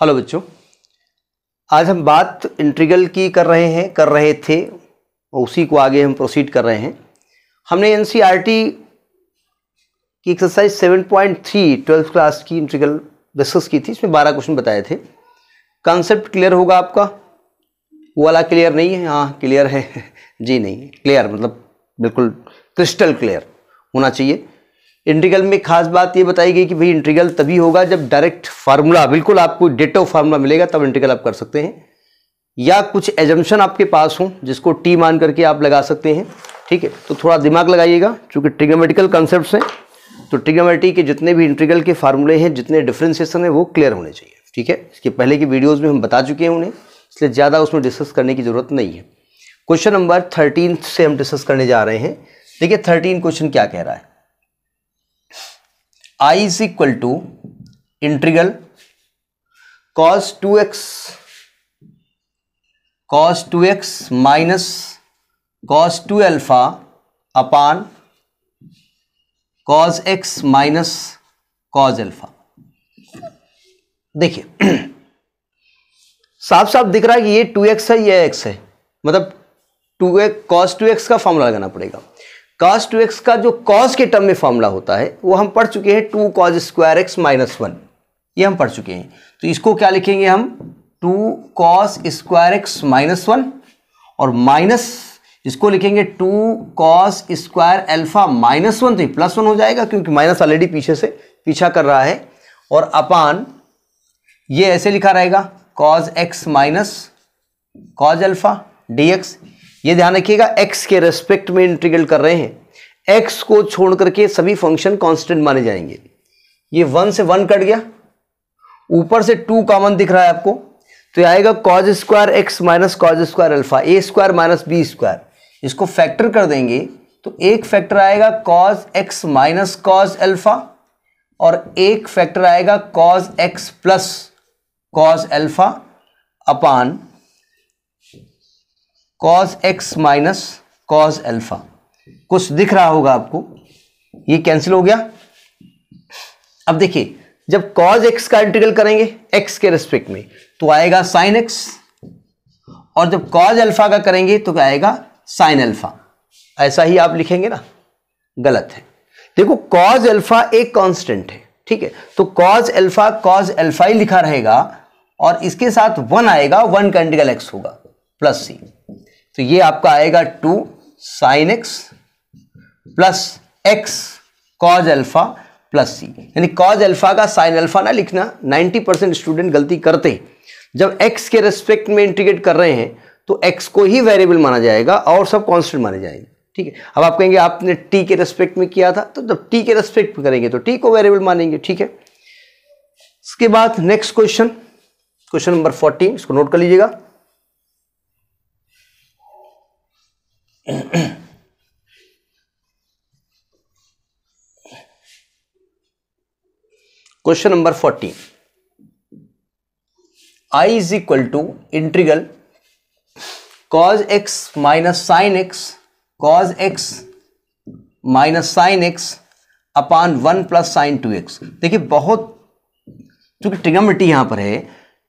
hello बच्चों आज हम बात इंट्रीगल की कर रहे हैं कर रहे थे उसी को आगे हम प्रोसीड कर रहे हैं हमने एन e की exercise 7.3 point three twelfth class की इंट्रीगल डिस्कस की थी इसमें 12 क्वेश्चन बताए थे कॉन्सेप्ट क्लियर होगा आपका वो वाला क्लियर नहीं है हाँ क्लियर है जी नहीं क्लियर मतलब बिल्कुल क्रिस्टल क्लियर होना चाहिए इंटीग्रल में खास बात ये बताई गई कि भाई इंटीग्रल तभी होगा जब डायरेक्ट फार्मूला बिल्कुल आपको डेट ऑफ फार्मूला मिलेगा तब इंटीग्रल आप कर सकते हैं या कुछ एजम्पन आपके पास हों जिसको टी मान करके आप लगा सकते हैं ठीक है तो थोड़ा दिमाग लगाइएगा चूँकि ट्रिगोमेटिकल कॉन्सेप्ट हैं तो ट्रिगोमेटी के जितने भी इंटीग्रल के फार्मूले हैं जितने डिफ्रेंसिएशन है वो क्लियर होने चाहिए ठीक है इसके पहले की वीडियोज़ में हम बता चुके हैं उन्हें इसलिए ज़्यादा उसमें डिस्कस करने की ज़रूरत नहीं है क्वेश्चन नंबर थर्टीन से हम डिस्कस करने जा रहे हैं देखिए थर्टीन क्वेश्चन क्या कह रहा है I is equal to integral cos two x cos two x minus cos two alpha upon cos x minus cos alpha देखिए साफ साफ दिख रहा है कि ये टू एक्स है ये एक्स है मतलब two x cos two x का फॉर्मूला लगाना पड़ेगा कॉस टू एक्स का जो कॉस के टर्म में फॉर्मूला होता है वो हम पढ़ चुके हैं two cos square x minus one ये हम पढ़ चुके हैं तो इसको क्या लिखेंगे हम two cos square x minus one और माइनस इसको लिखेंगे two cos square alpha minus one तो ये प्लस वन हो जाएगा क्योंकि माइनस ऑलरेडी पीछे से पीछा कर रहा है और अपान ये ऐसे लिखा रहेगा cos x minus cos alpha D x ये ध्यान रखिएगा एक्स के रेस्पेक्ट में इंटीग्रेट कर रहे हैं एक्स को छोड़ करके सभी फंक्शन कांस्टेंट माने जाएंगे ये वन से वन कट गया ऊपर से टू कॉमन दिख रहा है आपको तो यह आएगा cos square x minus cos square alpha A square minus B square इसको फैक्टर कर देंगे तो एक फैक्टर आएगा cos x minus cos alpha और एक फैक्टर आएगा cos x plus cos alpha upon cos x minus cos alpha कुछ दिख रहा होगा आपको ये कैंसिल हो गया अब देखिए जब कॉज एक्स का इंटीग्रल करेंगे एक्स के रिस्पेक्ट में तो आएगा साइन एक्स और जब कॉज एल्फा का करेंगे तो आएगा साइन एल्फा ऐसा ही आप लिखेंगे ना गलत है देखो कॉज एल्फा एक कांस्टेंट है ठीक है तो कॉज एल्फा कॉज एल्फा ही लिखा रहेगा और इसके साथ वन आएगा वन का इंटीग्रल एक्स होगा प्लस सी तो ये आपका आएगा two sine x plus x cos alpha plus C यानी कॉज अल्फा का साइन अल्फा ना लिखना 90 परसेंट स्टूडेंट गलती करते हैं जब एक्स के रेस्पेक्ट में इंटीग्रेट कर रहे हैं तो एक्स को ही वेरिएबल माना जाएगा और सब कॉन्स्टेंट माने जाएंगे ठीक है अब आप कहेंगे आपने टी के रेस्पेक्ट में किया था तो जब टी के रेस्पेक्ट में करेंगे तो टी को वेरिएबल मानेंगे ठीक है इसके बाद next question question number fourteen इसको नोट कर लीजिएगा question number fourteen I is equal to integral cos x minus sine x cos x minus sine x upon one plus sine two x देखिए बहुत चूंकि ट्रिगमिटी यहां पर है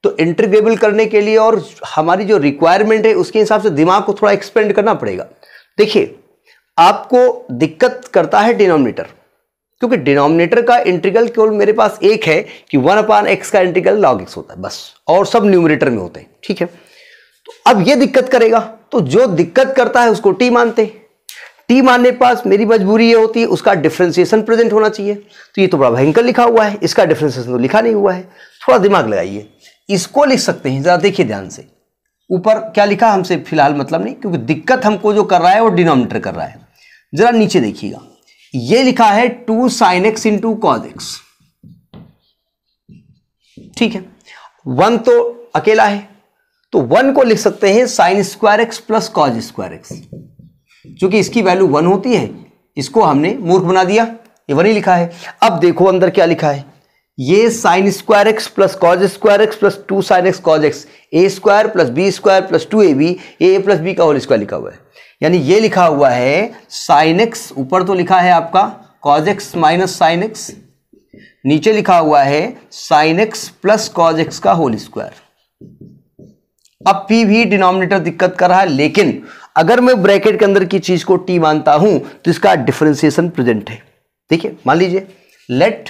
तो इंटरग्रेबल करने के लिए और हमारी जो रिक्वायरमेंट है उसके हिसाब से दिमाग को थोड़ा एक्सपेंड करना पड़ेगा देखिए आपको दिक्कत करता है डिनोमिनेटर क्योंकि डिनोमिनेटर का इंटीग्रल केवल मेरे पास एक है कि वन अपान एक्स का इंटीग्रल लॉग एक्स होता है बस और सब न्यूमिनेटर में होते हैं ठीक है तो अब ये दिक्कत करेगा तो जो दिक्कत करता है उसको टी मानते टी मानने पास मेरी मजबूरी ये होती है उसका डिफ्रेंसिएशन प्रेजेंट होना चाहिए तो ये तो बड़ा भयंकर लिखा हुआ है इसका डिफ्रेंसिएशन तो लिखा नहीं हुआ है थोड़ा दिमाग लगाइए इसको लिख सकते हैं ज़रा देखिए ध्यान से ऊपर क्या लिखा हमसे फिलहाल मतलब नहीं क्योंकि दिक्कत हमको जो कर रहा है वो डिनोमिनेटर कर रहा है जरा नीचे देखिएगा ये लिखा है two sine x in two cos x ठीक है वन तो अकेला है तो वन को लिख सकते हैं sine square x plus cos square x चूंकि इसकी वैल्यू वन होती है इसको हमने मूर्ख बना दिया ये वन ही लिखा है अब देखो अंदर क्या लिखा है ये sine square x plus cos square x plus two sine x cos x A square plus B square plus two A B A plus B का होल स्क्वायर लिखा हुआ है यानी ये लिखा हुआ है साइन एक्स ऊपर तो लिखा है आपका cos x minus sine x नीचे लिखा हुआ है sine x plus cos x का होल स्क्वायर अब पी भी डिनोमिनेटर दिक्कत कर रहा है लेकिन अगर मैं ब्रैकेट के अंदर की चीज को टी मानता हूं तो इसका डिफ्रेंसिएशन प्रेजेंट है ठीक है मान लीजिए let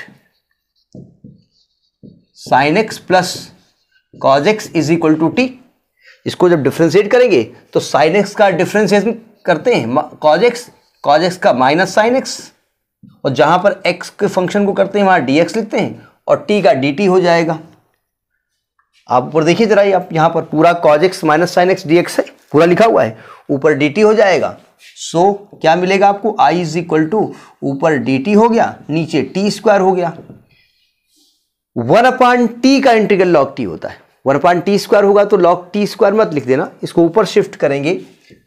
sine x plus cos x is equal to T इसको जब डिफ्रेंशिएट करेंगे तो साइन एक्स का डिफ्रेंशिएशन करते हैं कॉज एक्स कॉज एक्स का माइनस साइन एक्स और जहां पर एक्स के फंक्शन को करते हैं वहां डी एक्स लिखते हैं और टी का डी टी हो जाएगा आप ऊपर देखिए जरा आप यहाँ पर पूरा cos x minus sine x D x है पूरा लिखा हुआ है ऊपर डी टी हो जाएगा सो so, क्या मिलेगा आपको आई इज इक्वल टू ऊपर डी टी हो गया नीचे टी स्क्वायर हो गया वन अपॉन टी का इंटीग्रल लॉग टी होता है वन अपान टी स्क्वायर होगा तो लॉग टी स्क्वायर मत लिख देना इसको ऊपर शिफ्ट करेंगे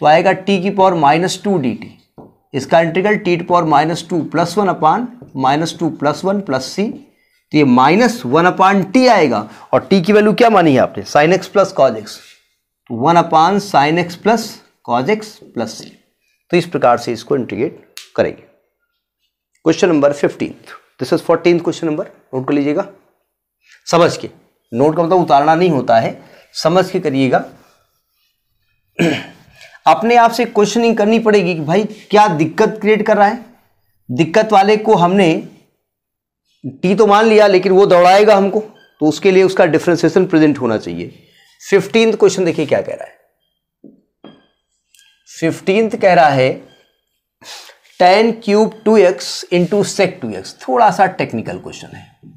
तो आएगा टी की power minus two d t इसका इंटीग्रल टी की power minus two plus one upon minus two plus one plus सी तो ये माइनस वन अपान टी आएगा और टी की वैल्यू क्या मानी है आपने sine x plus cos x तो one upon sine x plus cos x plus सी तो इस प्रकार से इसको इंटीग्रेट करेंगे question number fifteenth this is fourteen question number note कर लीजिएगा समझ के नोट का मतलब उतारना नहीं होता है समझ के करिएगा अपने आप से क्वेश्चनिंग करनी पड़ेगी कि भाई क्या दिक्कत क्रिएट कर रहा है दिक्कत वाले को हमने टी तो मान लिया लेकिन वो दौड़ाएगा हमको तो उसके लिए उसका डिफ्रेंसिएशन प्रेजेंट होना चाहिए फिफ्टींथ क्वेश्चन देखिए क्या कह रहा है फिफ्टींथ कह रहा है tan cube two x into sec two x थोड़ा सा टेक्निकल क्वेश्चन है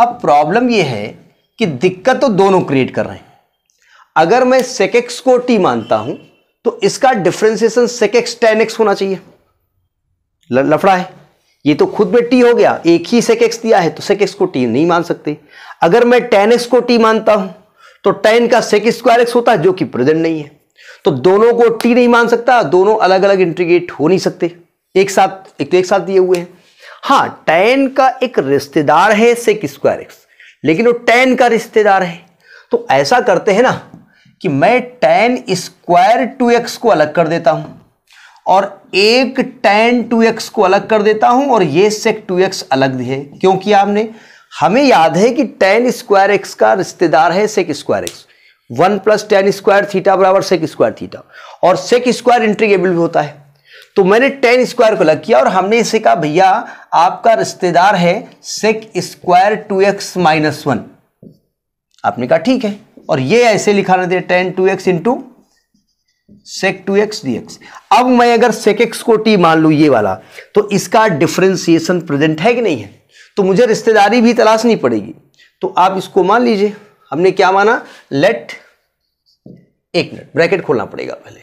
अब प्रॉब्लम यह है कि दिक्कत तो दोनों क्रिएट कर रहे हैं अगर मैं सेकेक्स को टी मानता हूं तो इसका डिफ्रेंसिएशन सेकेक्स टेन एक्स होना चाहिए लफड़ा है ये तो खुद में टी हो गया एक ही सेकेक्स दिया है तो सेकेक्स को टी नहीं मान सकते अगर मैं टेन एक्स को टी मानता हूं तो टेन का सेक स्क्वायर एक्स होता है जो कि प्रेजेंट नहीं है तो दोनों को टी नहीं मान सकता दोनों अलग अलग इंटीग्रेट हो नहीं सकते एक साथ एक तो एक साथ दिए हुए हैं हाँ tan का एक रिश्तेदार है सेक स्क्वायर एक्स लेकिन वो tan का रिश्तेदार है तो ऐसा करते हैं ना कि मैं tan स्क्वायर टू एक्स को अलग कर देता हूं और एक tan टू एक्स को अलग कर देता हूं और ये सेक टू एक्स अलग है क्योंकि आपने हमें याद है कि tan स्क्वायर एक्स का रिश्तेदार है sec square x one plus tan square theta बराबर सेक स्क्वायर थीटा और सेक स्क्वायर इंट्रीगेबल भी होता है तो मैंने टेन स्क्वायर को अलग किया और हमने इसे कहा भैया आपका रिश्तेदार है sec square two x minus one आपने कहा ठीक है और ये ऐसे लिखा दे tan two x into sec two x D x अब मैं अगर सेक एक्स को टी मान लू ये वाला तो इसका डिफ्रेंसिएशन प्रेजेंट है कि नहीं है तो मुझे रिश्तेदारी भी तलाशनी पड़ेगी तो आप इसको मान लीजिए हमने क्या माना लेट एक मिनट ब्रैकेट खोलना पड़ेगा पहले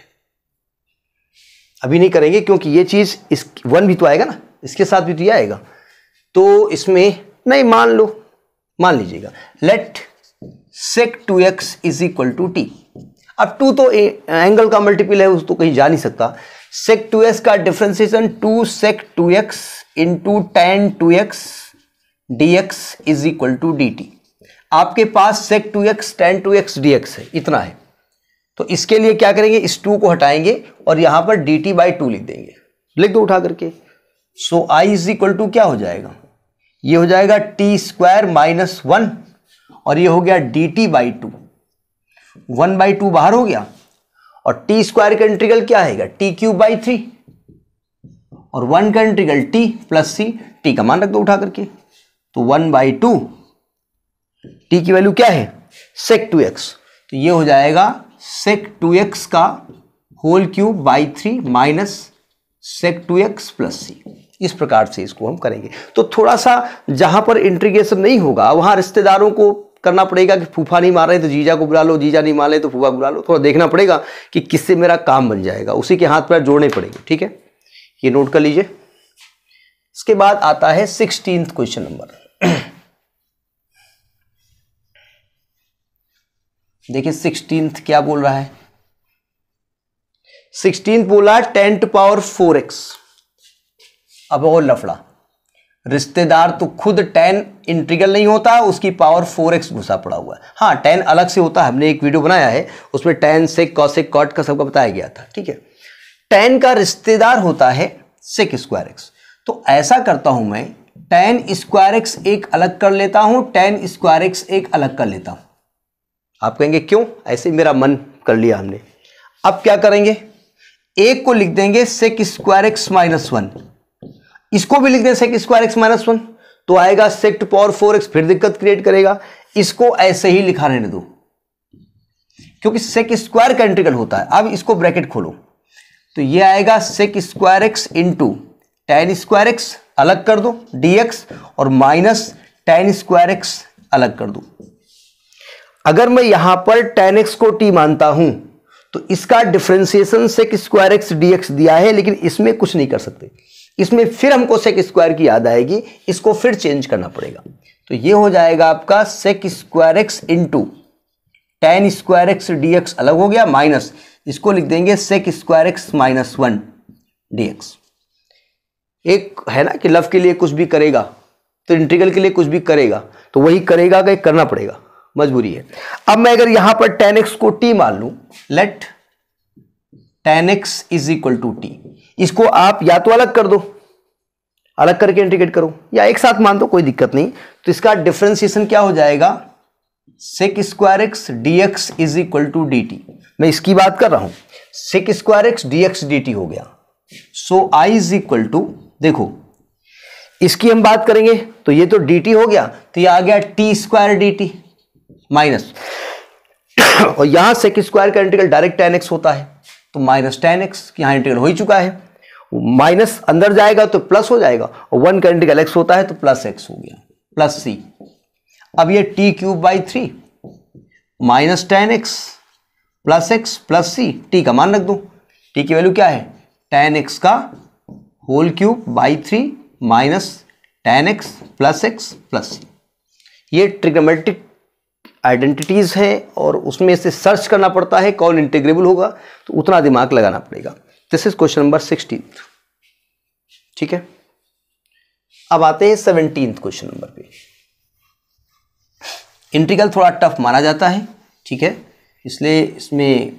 अभी नहीं करेंगे क्योंकि ये चीज इस वन भी तो आएगा ना इसके साथ भी तो ये आएगा तो इसमें नहीं मान लो मान लीजिएगा let sec two x is equal to t अब टू तो एंगल का मल्टीपल है उस तो कहीं जा नहीं सकता सेक टू एक्स का differentiation two sec two x into tan two x D x is equal to d t आपके पास sec two x tan two x D x है इतना है तो इसके लिए क्या करेंगे इस टू को हटाएंगे और यहां पर डी टी बाई टू लिख देंगे लिख दो उठा करके so I is equal to क्या हो जाएगा ये हो जाएगा टी स्क्वायर माइनस वन और ये हो गया d t by two one by two बाहर हो गया और टी स्क्वायर का इंटीग्रल क्या आएगा टी क्यूब बाई थ्री और वन का integral t plus c t का मान रख दो उठा करके तो वन बाई टू टी की वैल्यू क्या है सेक टू एक्स तो ये हो जाएगा सेक टू एक्स का whole cube by three minus sec two x plus c इस प्रकार से इसको हम करेंगे तो थोड़ा सा जहां पर इंट्रीगेशन नहीं होगा वहां रिश्तेदारों को करना पड़ेगा कि फूफा नहीं मार रहे तो जीजा को बुला लो जीजा नहीं मार रहे तो फूफा बुला लो थोड़ा देखना पड़ेगा कि किससे मेरा काम बन जाएगा उसी के हाथ पैर जोड़ने पड़ेंगे ठीक है ये नोट कर लीजिए इसके बाद आता है सिक्सटीन क्वेश्चन नंबर देखिए सिक्सटीन क्या बोल रहा है सिक्सटीन बोला tan to power four x अब और लफड़ा रिश्तेदार तो खुद टेन इंट्रीगल नहीं होता उसकी पावर फोर एक्स घुसा पड़ा हुआ है हाँ टेन अलग से होता है हमने एक वीडियो बनाया है उसमें टेन से कॉसिक कॉट का सबका बताया गया था ठीक है टेन का रिश्तेदार होता है सिक स्क्वायर एक्स तो ऐसा करता हूं मैं टेन स्क्वायर एक्स एक अलग कर लेता हूं टेन स्क्वायर एक्स एक अलग कर लेता हूं आप कहेंगे क्यों ऐसे मेरा मन कर लिया हमने अब क्या करेंगे एक को लिख देंगे sec square x minus one इसको भी लिख दें sec square x minus one तो आएगा sec to power four x फिर दिक्कत क्रिएट करेगा इसको ऐसे ही लिखा रहने दो क्योंकि सेक स्क्वायर का इंटीग्रल होता है अब इसको ब्रैकेट खोलो तो ये आएगा sec square x into tan square x अलग कर दो डीएक्स और माइनस टेन स्क्वायर एक्स अलग कर दो अगर मैं यहां पर टेन एक्स को टी मानता हूं तो इसका differentiation sec square x d x दिया है लेकिन इसमें कुछ नहीं कर सकते इसमें फिर हमको सेक स्क्वायर की याद आएगी इसको फिर चेंज करना पड़ेगा तो ये हो जाएगा आपका sec square x into tan square x D x अलग हो गया माइनस इसको लिख देंगे sec square x minus one d x एक है ना कि लव के लिए कुछ भी करेगा तो इंटीग्रल के लिए कुछ भी करेगा तो वही करेगा कि करना पड़ेगा मजबूरी है अब मैं अगर यहां पर टेन एक्स को टी मान लू let tan x is equal to T इसको आप या तो अलग कर दो अलग करके इंटीग्रेट करो या एक साथ मान दो कोई दिक्कत नहीं तो इसका डिफ्रेंसिएशन क्या हो जाएगा sec square x D x is equal to d t मैं इसकी बात कर रहा हूं sec square x D x d T हो गया so I is equal to देखो इसकी हम बात करेंगे तो ये तो डी टी हो गया तो ये आ गया t square d t minus और यहां सेक स्क्वायर का इंटीग्रल डायरेक्ट टेन एक्स होता है तो माइनस टेन एक्स यहाँ इंटीग्रल हो ही चुका है माइनस अंदर जाएगा तो प्लस हो जाएगा और वन का इंटीग्रल एक्स होता है तो प्लस एक्स हो गया प्लस सी अब ये t cube by three minus tan x plus x plus c t का मान रख दो टी की वैल्यू क्या है टेन एक्स का whole cube by three minus tan x plus x plus c ये ट्रिग्नोमेट्रिक आइडेंटिटीज़ हैं और उसमें से सर्च करना पड़ता है कौन इंटीग्रेबल होगा तो उतना दिमाग लगाना पड़ेगा this is question number sixteen ठीक है अब आते हैं सेवनटीन क्वेश्चन नंबर पे इंटीग्रल थोड़ा टफ माना जाता है ठीक है इसलिए इसमें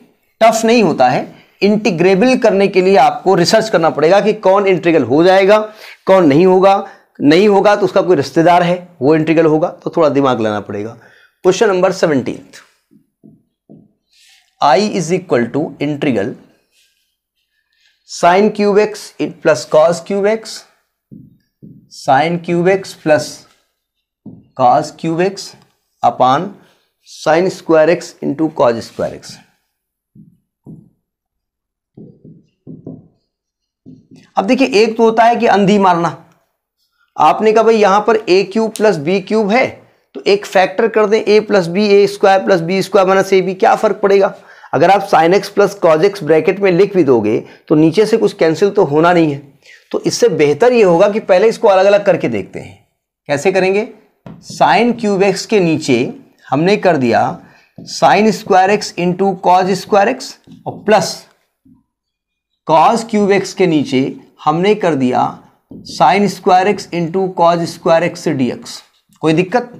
टफ नहीं होता है इंटीग्रेबल करने के लिए आपको रिसर्च करना पड़ेगा कि कौन इंटीग्रल हो जाएगा कौन नहीं होगा नहीं होगा तो उसका कोई रिश्तेदार है वो इंटीग्रल होगा तो थोड़ा दिमाग लगाना पड़ेगा question number seventeen I is equal to integral sine cube x plus cos cube x sine cube x plus cos cube x upon sine square x into cos square x अब देखिए एक तो होता है कि अंधी मारना आपने कहा भाई यहां पर a cube plus b cube है एक फैक्टर कर दें a plus b a square plus B square minus a b क्या फ़र्क पड़ेगा अगर आप sine x plus cos x bracket में लिख भी दोगे तो नीचे से कुछ कैंसिल तो होना नहीं है तो इससे बेहतर ये होगा कि पहले इसको अलग अलग करके देखते हैं कैसे करेंगे साइन क्यूब एक्स के नीचे हमने कर दिया sine square x into cos square x और प्लस कॉज क्यूब एक्स के नीचे हमने कर दिया sine square x into cos square x D x कोई दिक्कत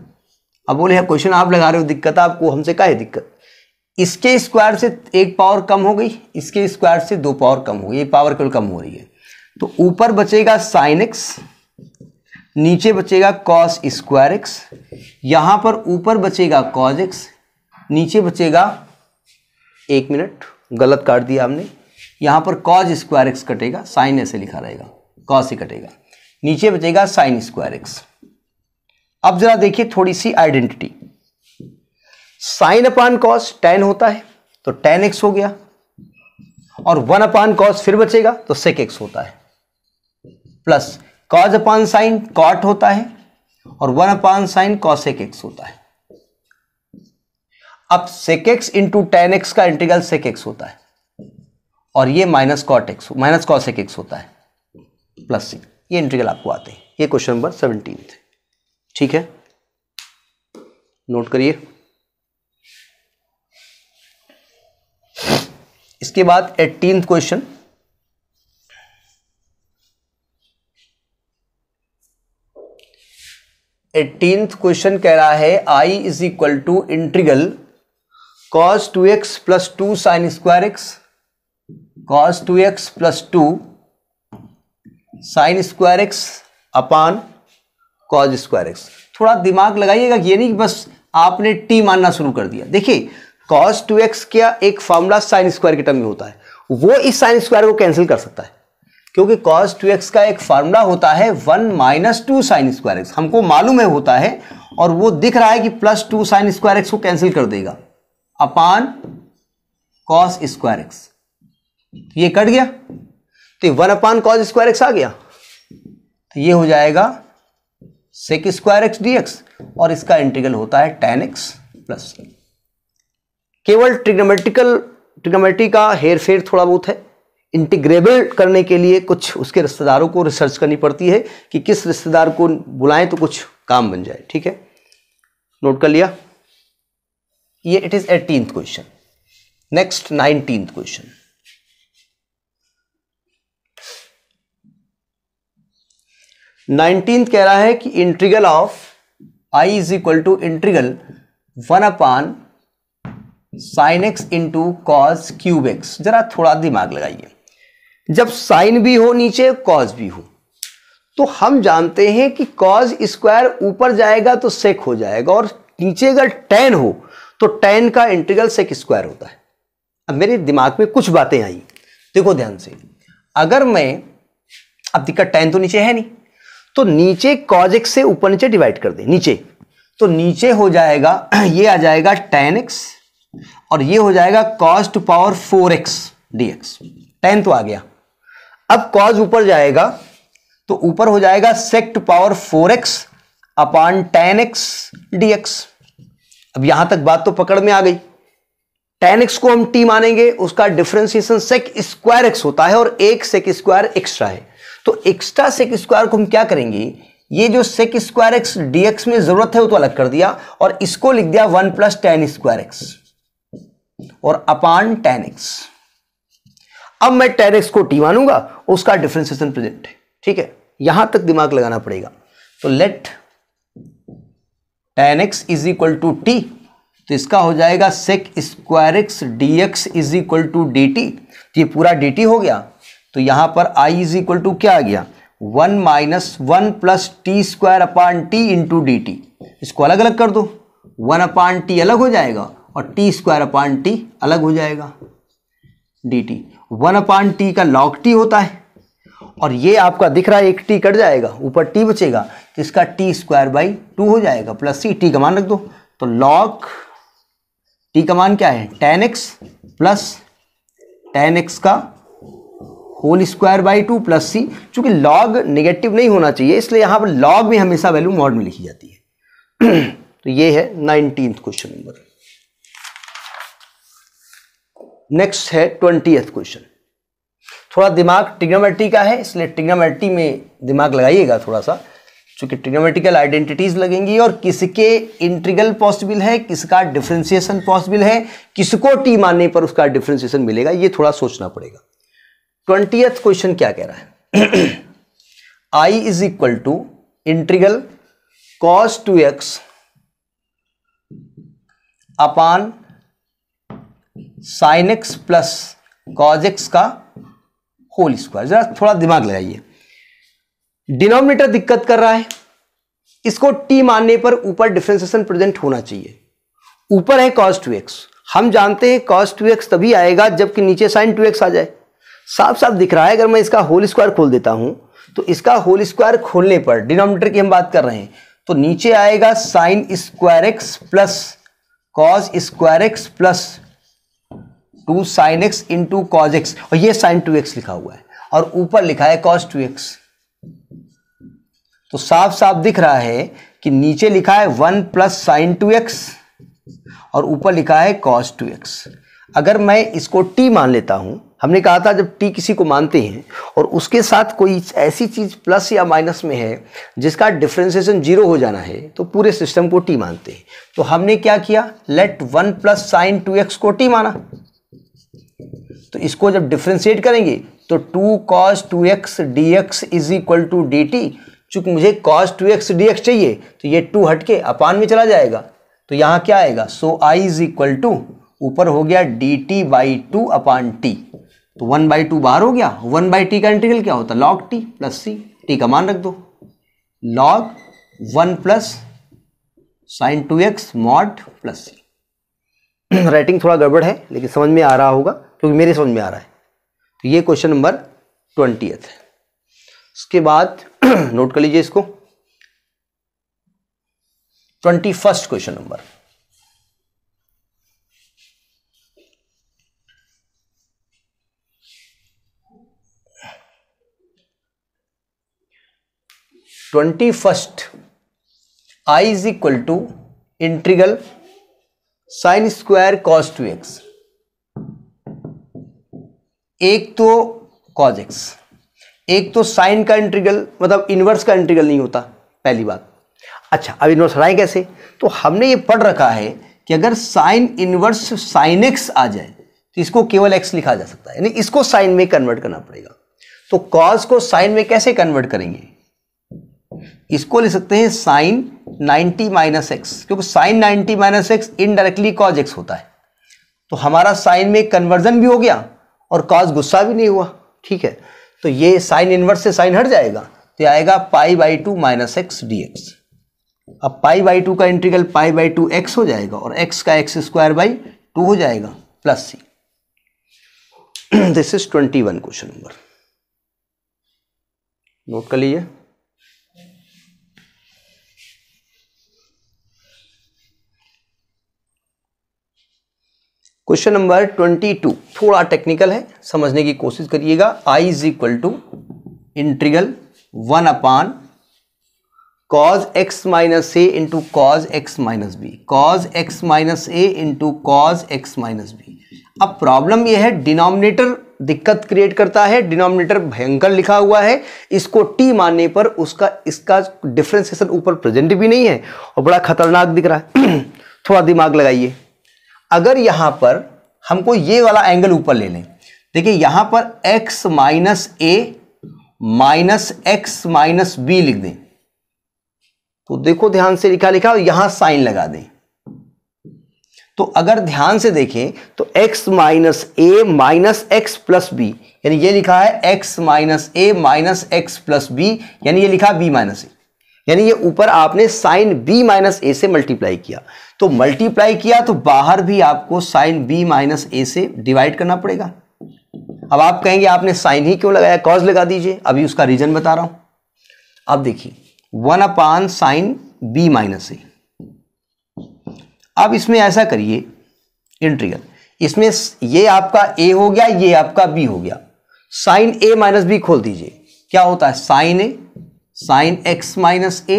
अब बोले क्वेश्चन आप लगा रहे हो दिक्कत आपको हमसे का है दिक्कत इसके स्क्वायर से एक पावर कम हो गई इसके स्क्वायर से दो पावर कम हो गई ये पावर केवल कम हो रही है तो ऊपर बचेगा साइन एक्स नीचे बचेगा कॉस स्क्वायर एक्स यहाँ पर ऊपर बचेगा कॉज एक्स नीचे बचेगा एक मिनट गलत काट दिया हमने यहाँ पर कॉज स्क्वायर एक्स कटेगा साइन ऐसे लिखा रहेगा कॉस ही कटेगा नीचे बचेगा साइन स्क्वायर एक्स अब जरा देखिए थोड़ी सी identity sine upon cos tan होता है तो टेन एक्स हो गया और वन अपान कॉस फिर बचेगा तो सेक एक्स होता है plus cos upon sine cot होता है और one upon sine cosec x होता है अब sec x into tan x का इंटीग्रल सेक एक्स होता है और ये minus cot x minus cosec x होता है प्लस ये इंटीग्रल आपको आते हैं ये क्वेश्चन नंबर सेवनटीन थे ठीक है नोट करिए इसके बाद एटीन क्वेश्चन एटीन क्वेश्चन कह रहा है I is equal to integral cos two x plus two sine square x cos two x plus two sine square x upon cos square x थोड़ा दिमाग लगाइएगा ये नहीं कि बस आपने टी मानना शुरू कर दिया देखिए कॉस टू एक्स क्या एक फार्मूला साइन स्क्वायर के टर्म में होता है वो इस साइन स्क्वायर को कैंसिल कर सकता है क्योंकि कॉस टू एक्स का एक फार्मूला होता है one minus two sine square x हमको मालूम है होता है और वो दिख रहा है कि plus two sine square x को कैंसिल कर देगा अपान कॉस स्क्वायर एक्स ये कट गया तो one upon cos square x आ गया तो ये हो जाएगा सेक स्क्वायर एक्स डी और इसका इंटीग्रल होता है टेन एक्स प्लस केवल ट्रिग्नोमेट्रिकल ट्रिग्नोमेट्री का हेर फेर थोड़ा बहुत है इंटीग्रेबल करने के लिए कुछ उसके रिश्तेदारों को रिसर्च करनी पड़ती है कि किस रिश्तेदार को बुलाएं तो कुछ काम बन जाए ठीक है नोट कर लिया ये it is eighteen question next nineteen question nineteen कह रहा है कि integral of I is equal to integral one upon sine x into cos cube x जरा थोड़ा दिमाग लगाइए जब साइन भी हो नीचे कॉज भी हो तो हम जानते हैं कि कॉज स्क्वायर ऊपर जाएगा तो सेक हो जाएगा और नीचे अगर टेन हो तो टेन का इंटीग्रल सेक स्क्वायर होता है अब मेरे दिमाग में कुछ बातें आई देखो ध्यान से अगर मैं अब दिक्कत टेन तो नीचे है नहीं तो नीचे कॉज एक्स से ऊपर नीचे डिवाइड कर दे नीचे तो नीचे हो जाएगा ये आ जाएगा टेन एक्स और ये हो जाएगा cos to power four x D x tan तो आ गया अब कॉज ऊपर जाएगा तो ऊपर हो जाएगा sec to power four x upon tan x D x अब यहां तक बात तो पकड़ में आ गई टेन एक्स को हम टी मानेंगे उसका डिफ्रेंसिएशन सेक स्क्वायर एक्स होता है और एक सेक स्क्वायर एक्स्ट्रा है तो एक्स्ट्रा सेक स्क्वायर को हम क्या करेंगे ये जो सेक स्क्वायर एक्स डीएक्स में जरूरत है वो तो अलग कर दिया और इसको लिख दिया one plus tan square x और अपान टेन एक्स अब मैं टेन एक्स को टी मानूंगा उसका डिफ्रेंसिएशन प्रेजेंट है ठीक है यहां तक दिमाग लगाना पड़ेगा तो let tan x is equal to t तो इसका हो जाएगा sec square x D x is equal to d t ये पूरा डी टी हो गया तो यहाँ पर आई इज इक्वल टू क्या आ गया one minus one plus t square upon t into d t इसको अलग अलग कर दो वन अपान टी अलग हो जाएगा और टी स्क्वायर अपान टी अलग हो जाएगा d t one upon t का लॉग टी होता है और ये आपका दिख रहा है एक टी कट जाएगा ऊपर टी बचेगा तो इसका टी स्क्वायर बाई टू हो जाएगा प्लस सी टी का मान रख दो तो लॉग टी का मान क्या है tan x plus tan x का whole square by two plus c चूंकि लॉग नेगेटिव नहीं होना चाहिए इसलिए यहां पर लॉग में हमेशा वैल्यू मॉड में लिखी जाती है तो ये है नाइनटीन क्वेश्चन नंबर नेक्स्ट है ट्वेंटीथ क्वेश्चन थोड़ा दिमाग ट्रिग्नोमेट्री का है इसलिए ट्रिग्नोमेट्री में दिमाग लगाइएगा थोड़ा सा चूंकि ट्रिग्नोमेट्रिकल आइडेंटिटीज लगेंगी और किसके इंट्रीगल पॉसिबल है किसका डिफ्रेंसिएशन पॉसिबल है किसको टी मानने पर उसका डिफ्रेंसिएशन मिलेगा ये थोड़ा सोचना पड़ेगा ट्वेंटियथ क्वेश्चन क्या कह रहा है I is equal to integral cos two x upon sine x plus cos x का होल स्क्वायर जरा थोड़ा दिमाग लगाइए डिनोमिनेटर दिक्कत कर रहा है इसको टी मानने पर ऊपर डिफ्रेंसिएशन प्रेजेंट होना चाहिए ऊपर है कॉस टू एक्स हम जानते हैं कॉस टू एक्स तभी आएगा जबकि नीचे साइन टू एक्स आ जाए साफ साफ दिख रहा है अगर मैं इसका होल स्क्वायर खोल देता हूं तो इसका होल स्क्वायर खोलने पर डिनोमीटर की हम बात कर रहे हैं तो नीचे आएगा sine square x plus cos square x plus two sine x into cos x और ये साइन टू एक्स लिखा हुआ है और ऊपर लिखा है कॉज टू एक्स तो साफ साफ दिख रहा है कि नीचे लिखा है one plus sine two x और ऊपर लिखा है कॉस टू एक्स अगर मैं इसको टी मान लेता हूं हमने कहा था जब टी किसी को मानते हैं और उसके साथ कोई ऐसी चीज़ प्लस या माइनस में है जिसका डिफ्रेंसिएशन जीरो हो जाना है तो पूरे सिस्टम को टी मानते हैं तो हमने क्या किया let one plus sine two x को टी माना तो इसको जब डिफ्रेंशिएट करेंगे तो two cos two x D x is equal to d t चूँकि मुझे cos two x D x चाहिए तो ये टू हटके अपान में चला जाएगा तो यहाँ क्या आएगा so I is equal to ऊपर हो गया d t by two upon t तो वन बाई टू बाहर हो गया वन बाई टी का इंटीग्रल क्या होता log t plus c t का मान रख दो log one plus sine two x mod plus c writing थोड़ा गड़बड़ है लेकिन समझ में आ रहा होगा क्योंकि मेरे समझ में आ रहा है तो ये क्वेश्चन नंबर ट्वेंटी है उसके बाद नोट कर लीजिए इसको twenty first question number twenty first I is equal to integral sine square cos two x एक तो कॉज एक्स एक तो साइन का इंट्रीगल मतलब इन्वर्स का इंट्रीगल नहीं होता पहली बात अच्छा अब इन्वर्स हटाएं कैसे तो हमने ये पढ़ रखा है कि अगर साइन इन्वर्स साइन एक्स आ जाए तो इसको केवल एक्स लिखा जा सकता है यानी इसको साइन में कन्वर्ट करना पड़ेगा तो कॉज को साइन में कैसे कन्वर्ट करेंगे इसको ले सकते हैं साइन 90 माइनस एक्स क्योंकि sine 90 minus x indirectly cos x होता है तो हमारा साइन में कन्वर्जन भी हो गया और कॉज गुस्सा भी नहीं हुआ ठीक है तो ये साइन इनवर्स से साइन हट जाएगा तो आएगा pi by two minus x D x अब पाई बाई टू का integral pi by two x हो जाएगा और एक्स का एक्स स्क्वायर बाई टू हो जाएगा plus C this is twenty one question number note कर लीजिए क्वेश्चन नंबर ट्वेंटी टू थोड़ा टेक्निकल है समझने की कोशिश करिएगा I is equal to integral one upon cos x minus a into cos x minus b cos x minus a into cos x minus b अब problem यह है denominator दिक्कत क्रिएट करता है डिनोमिनेटर भयंकर लिखा हुआ है इसको टी मानने पर उसका इसका डिफ्रेंसिएशन ऊपर प्रेजेंट भी नहीं है और बड़ा खतरनाक दिख रहा है थोड़ा दिमाग लगाइए अगर यहां पर हमको ये वाला एंगल ऊपर ले लें देखिए यहां पर x minus a minus x minus b लिख दें तो देखो ध्यान से लिखा लिखा यहां साइन लगा दें तो अगर ध्यान से देखें तो x minus a minus x plus b यानी ये लिखा है x minus a minus x plus b यानी ये लिखा b माइनस ए यानी ये ऊपर आपने साइन बी माइनस ए से मल्टीप्लाई किया तो मल्टीप्लाई किया तो बाहर भी आपको साइन बी माइनस ए से डिवाइड करना पड़ेगा अब आप कहेंगे आपने साइन ही क्यों लगाया कॉज लगा दीजिए अभी उसका रीजन बता रहा हूं अब देखिए one upon sine b minus a अब इसमें ऐसा करिए इंट्रीगल इसमें ये आपका ए हो गया ये आपका बी हो गया साइन ए माइनस बी खोल दीजिए क्या होता है sine a sine x minus a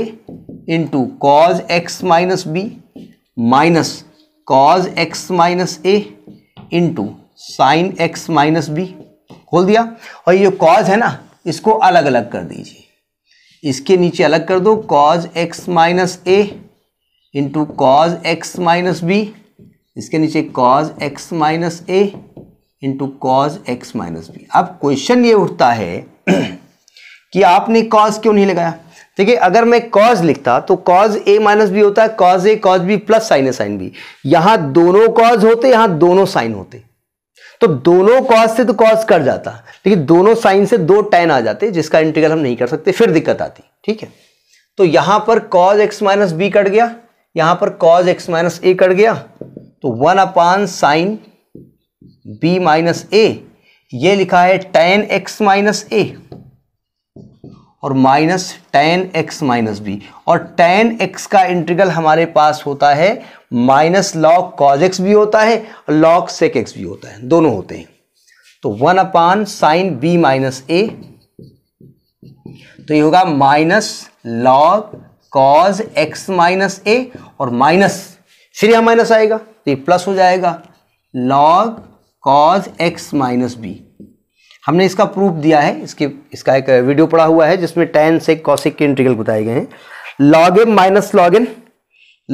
into cos x minus b minus cos x minus a into sine x minus b खोल दिया और ये कॉज है ना इसको अलग अलग कर दीजिए इसके नीचे अलग कर दो cos x minus a into cos x minus b इसके नीचे cos x minus a into cos x minus b अब क्वेश्चन ये उठता है कि आपने कॉज क्यों नहीं लगाया है अगर मैं कॉज लिखता तो कॉज ए माइनस बी होता है cos a cos b plus sine a sine b यहां दोनों कॉज होते यहां दोनों साइन होते तो दोनों कॉज से तो कॉज कर जाता लेकिन दोनों साइन से दो टेन आ जाते जिसका इंटीग्रल हम नहीं कर सकते फिर दिक्कत आती ठीक है तो यहां पर cos x minus b cut गया यहां पर cos x minus a cut गया तो one upon sine b minus a यह लिखा है टेन एक्स माइनस ए और minus tan x minus b और टेन एक्स का इंटीग्रल हमारे पास होता है माइनस लॉग कॉज एक्स भी होता है और लॉग सेक एक्स भी होता है दोनों होते हैं तो one upon sine b minus a तो ये होगा minus log cos x minus a और माइनस फिर यहां माइनस आएगा तो ये प्लस हो जाएगा log cos x minus b हमने इसका प्रूफ दिया है इसकी इसका एक वीडियो पड़ा हुआ है जिसमें टेन से कॉसिक के इंटीग्रल बताए गए हैं log m minus log n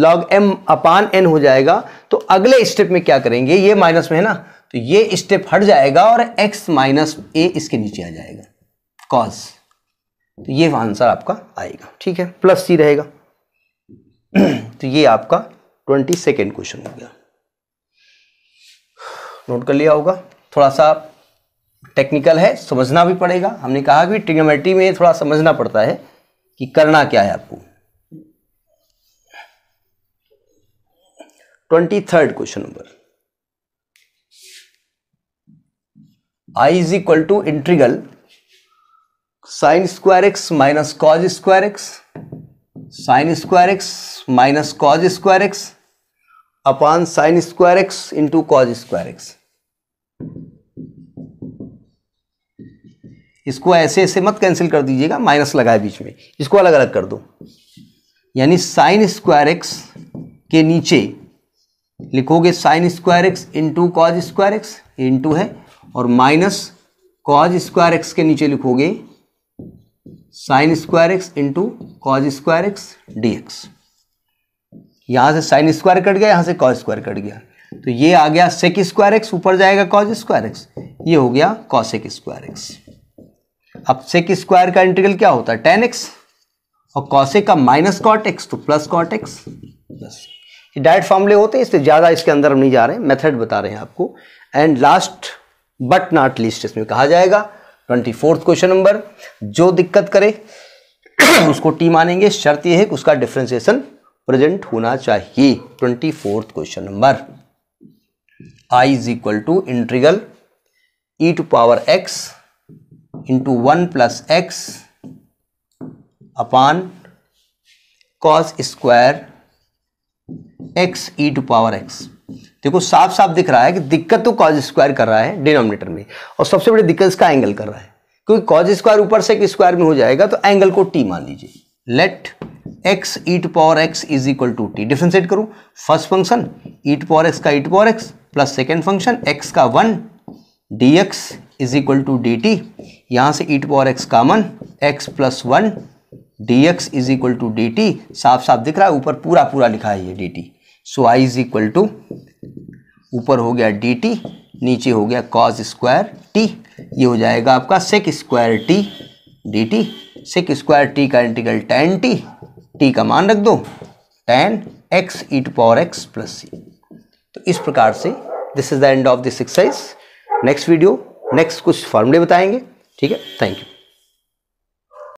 log m upon n हो जाएगा तो अगले स्टेप में क्या करेंगे ये माइनस में है ना तो ये स्टेप हट जाएगा और एक्स माइनस ए इसके नीचे आ जाएगा कॉज तो ये आंसर आपका आएगा ठीक है प्लस सी रहेगा तो ये आपका ट्वेंटी सेकेंड क्वेश्चन हो गया नोट कर लिया होगा थोड़ा सा टेक्निकल है समझना भी पड़ेगा हमने कहा कि ट्रिग्नोमेट्री में थोड़ा समझना पड़ता है कि करना क्या है आपको twenty third question number I is equal to integral sine square x minus cos square x sine square x minus cos square x upon sine square x into cos square x इसको ऐसे ऐसे मत cancel कर दीजिएगा minus लगाए बीच में इसको अलग अलग कर दो यानी साइन स्क्वायर एक्स के नीचे लिखोगे sine square x into cos square x into है और माइनस कॉज स्क्वायर एक्स के नीचे लिखोगे sine square x into cos square x D x यहाँ से साइन स्क्वायर कट गया यहाँ से कॉज स्क्वायर कट गया तो ये आ गया सेक स्क्वायर एक्स ऊपर जाएगा कॉज स्क्वायर एक्स ये हो गया कॉसेक स्क्वायर एक्स अब सेक स्क्वायर का इंटीग्रल क्या होता है टेन एक्स और कॉसेक का माइनस कॉट एक्स तो plus cot x plus direct फॉर्मूले होते हैं इससे ज़्यादा इसके अंदर हम नहीं जा रहे हैं मेथड बता रहे हैं आपको and last but not least इसमें कहा जाएगा ट्वेंटी फोर्थ क्वेश्चन नंबर जो दिक्कत करे उसको टी मानेंगे शर्त यह है कि उसका डिफ्रेंसिएशन प्रेजेंट होना चाहिए twenty fourth question number I is equal to integral e to power x into one plus x upon cos square x e to power x देखो साफ साफ दिख रहा है कि दिक्कत तो कॉज स्क्वायर कर रहा है डिनोमिनेटर में और सबसे बड़ी दिक्कत इसका एंगल कर रहा है क्योंकि कॉज स्क्वायर ऊपर से एक स्क्वायर में हो जाएगा तो एंगल को टी मान लीजिए let x e to power x is equal to t differentiate करूं first function e to power x का e to power x plus second function x का one d x is equal to d t यहाँ से e to power x common x plus one d x is equal to d t साफ साफ दिख रहा है ऊपर पूरा पूरा लिखा है ये d t so I is equal to ऊपर हो गया डी टी नीचे हो गया कॉज स्क्वायर टी ये हो जाएगा आपका sec square t d t sec square t का इंटीग्रल टेन टी टी का मान रख दो tan x e to power x plus सी तो इस प्रकार से this is the end of this exercise next video next कुछ फॉर्मूले बताएंगे ठीक है थैंक यू